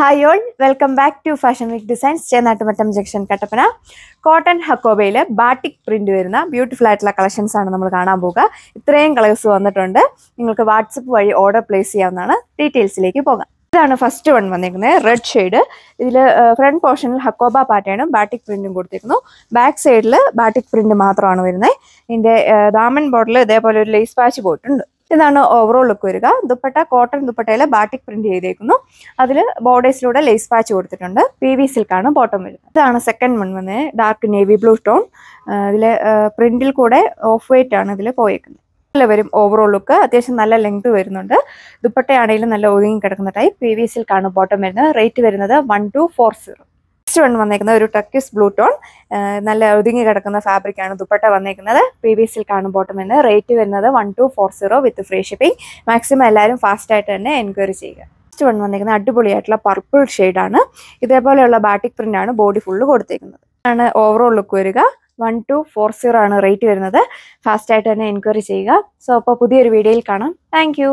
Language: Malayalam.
hi all welcome back to fashion week designs Chennattumattam junction Kattappana cotton ഹക്കോബയിൽ ബാട്ടിക് പ്രിന്റ് വരുന്ന ബ്യൂട്ടിഫുൾ ആയിട്ടുള്ള കളക്ഷൻസ് ആണ് നമ്മൾ കാണാൻ പോകുക ഇത്രയും കളേഴ്സ് വന്നിട്ടുണ്ട് നിങ്ങൾക്ക് വാട്സപ്പ് വഴി ഓർഡർ പ്ലേസ് ചെയ്യാവുന്നതാണ് ഡീറ്റെയിൽസിലേക്ക് പോകാം ഇതാണ് ഫസ്റ്റ് വൺ വന്നിരിക്കുന്നത് റെഡ് ഷെയ്ഡ് ഇതിൽ ഫ്രണ്ട് പോർഷനിൽ ഹക്കോബ പാറ്റേണും ബാട്ടിക് പ്രിൻറ്റും കൊടുത്തിരിക്കുന്നു ബാക്ക് സൈഡിൽ ബാട്ടിക് പ്രിൻറ്റ് മാത്രമാണ് വരുന്നത് ഇതിൻ്റെ ദാമൻ ബോർഡിൽ ഇതേപോലെ ഒരു ലേസ് പാച്ച് പോയിട്ടുണ്ട് ഇതാണ് ഓവറോൾ ലുക്ക് വരിക ദുപ്പട്ട കോട്ടൺ ദുപ്പട്ടയിൽ ബാട്ടിക് പ്രിന്റ് ചെയ്തേക്കുന്നു അതിൽ ബോർഡേഴ്സിലൂടെ ലേസ് പാച്ച് കൊടുത്തിട്ടുണ്ട് പി വി സിൽക്കാണ് ബോട്ടം വരുന്നത് ഇതാണ് സെക്കൻഡ് മൺ വന്നത് ഡാർക്ക് നേവി ബ്ലൂ ടോൺ ഇതിൽ പ്രിന്റിൽ കൂടെ ഓഫ് വൈറ്റ് ആണ് ഇതിൽ പോയേക്കുന്നത് നല്ല വരും ഓവറോൾ ലുക്ക് അത്യാവശ്യം നല്ല ലെങ്ത് വരുന്നുണ്ട് ദുപ്പട്ടയാണെങ്കിലും നല്ല ഒതുങ്ങി കിടക്കുന്ന ടൈപ്പ് പി വി സിൽക്കാണ് ബോട്ടം വരുന്നത് റേറ്റ് വരുന്നത് one two four zero next one വന്നേക്കുന്നത് ഒരു ടക്കിസ് ബ്ലൂ ടോൺ നല്ല ഒതുങ്ങി കിടക്കുന്ന ഫാബ്രിക്കാണ് ദുപ്പട്ട വന്നേക്കുന്നത് പി വി സിൽ കാണും ബോട്ടമിന് റേറ്റ് വരുന്നത് one two four zero with free shipping maximum എല്ലാവരും ഫാസ്റ്റായിട്ട് തന്നെ എൻക്വയറി ചെയ്യുക നെക്സ്റ്റ് വൺ വന്നേക്കുന്നത് അടിപൊളിയായിട്ടുള്ള പർപ്പിൾ ഷെയ്ഡാണ് ഇതേപോലെയുള്ള ബാറ്റിക് ആണ് ബോഡി ഫുള്ള് കൊടുത്തേക്കുന്നത് ആണ് ഓവറോൾ ലുക്ക് വരിക വൺ ടു ഫോർ സീറോ ആണ് റേറ്റ് വരുന്നത് ഫാസ്റ്റായിട്ട് തന്നെ എൻക്വയറി ചെയ്യുക സോ അപ്പോൾ പുതിയൊരു വീഡിയോയിൽ കാണാം താങ്ക്